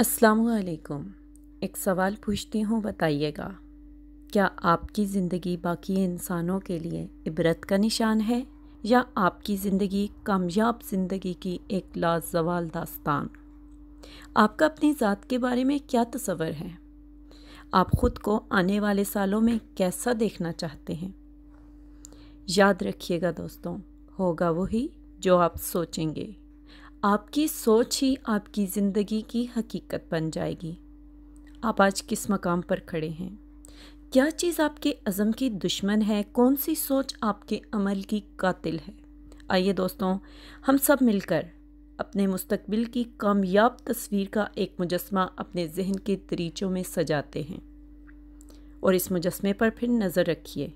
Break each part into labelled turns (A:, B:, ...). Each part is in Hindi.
A: असलकुम एक सवाल पूछती हूँ बताइएगा क्या आपकी ज़िंदगी बाकी इंसानों के लिए इबरत का निशान है या आपकी ज़िंदगी कामयाब ज़िंदगी की एक लाजवाल दास्तान आपका अपनी ज़ात के बारे में क्या तस्वर है आप ख़ुद को आने वाले सालों में कैसा देखना चाहते हैं याद रखिएगा दोस्तों होगा वही जो आप सोचेंगे आपकी सोच ही आपकी ज़िंदगी की हकीकत बन जाएगी आप आज किस मकाम पर खड़े हैं क्या चीज़ आपके अज़म की दुश्मन है कौन सी सोच आपके अमल की कातिल है आइए दोस्तों हम सब मिलकर अपने मुस्तबिल की कामयाब तस्वीर का एक मुजस्मा अपने जहन के तरीचों में सजाते हैं और इस मुजस्मे पर फिर नज़र रखिए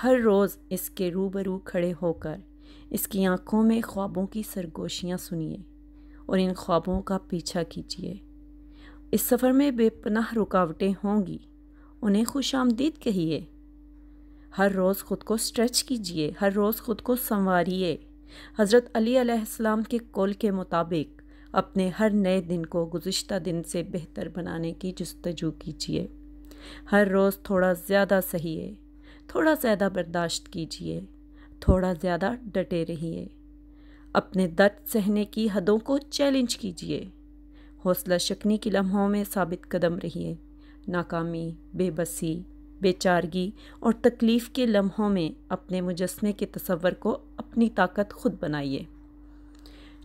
A: हर रोज़ इसके रूबरू खड़े होकर इसकी आँखों में ख्वाबों की सरगोशियाँ सुनिए और इन ख्वाबों का पीछा कीजिए इस सफ़र में बेपनाह रुकावटें होंगी उन्हें खुश आमदीद कहिए हर रोज़ ख़ुद को स्ट्रेच कीजिए हर रोज़ ख़ुद को संवारिए हज़रत अली अलैहिस्सलाम के कौल के मुताबिक अपने हर नए दिन को गुज्त दिन से बेहतर बनाने की जस्तजू कीजिए हर रोज़ थोड़ा ज़्यादा सहिए थोड़ा ज़्यादा बर्दाश्त कीजिए थोड़ा ज़्यादा डटे रहिए अपने दर्द सहने की हदों को चैलेंज कीजिए हौसला शक्नी के लम्हों में साबित कदम रहिए नाकामी बेबसी बेचारगी और तकलीफ़ के लम्हों में अपने मुजस्मे के तस्वर को अपनी ताकत खुद बनाइए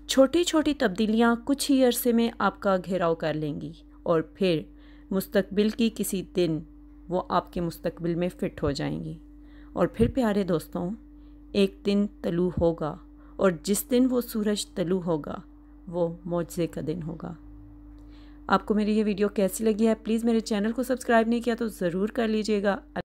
A: छोटी छोटी तब्दीलियाँ कुछ ही अरसे में आपका घेराव कर लेंगी और फिर मुस्तबिल की किसी दिन वो आपके मुस्तबिल में फ़िट हो जाएंगी और फिर प्यारे दोस्तों एक दिन तलु होगा और जिस दिन वो सूरज तलु होगा वो मौजे का दिन होगा आपको मेरी ये वीडियो कैसी लगी है प्लीज़ मेरे चैनल को सब्सक्राइब नहीं किया तो ज़रूर कर लीजिएगा